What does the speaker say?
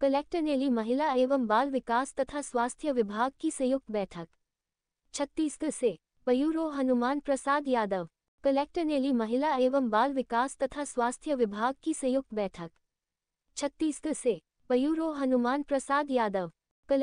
collector ने ली महिला एवं बाल विकास तथा स्वास्थ्य विभाग की संयुक्त बैठक छत्तीसगढ़ से पयूरो हनुमान प्रसाद यादव कलेक्टर ने ली महिला एवं बाल विकास तथा स्वास्थ्य विभाग की संयुक्त बैठक छत्तीसगढ़ से पयूरो हनुमान प्रसाद यादव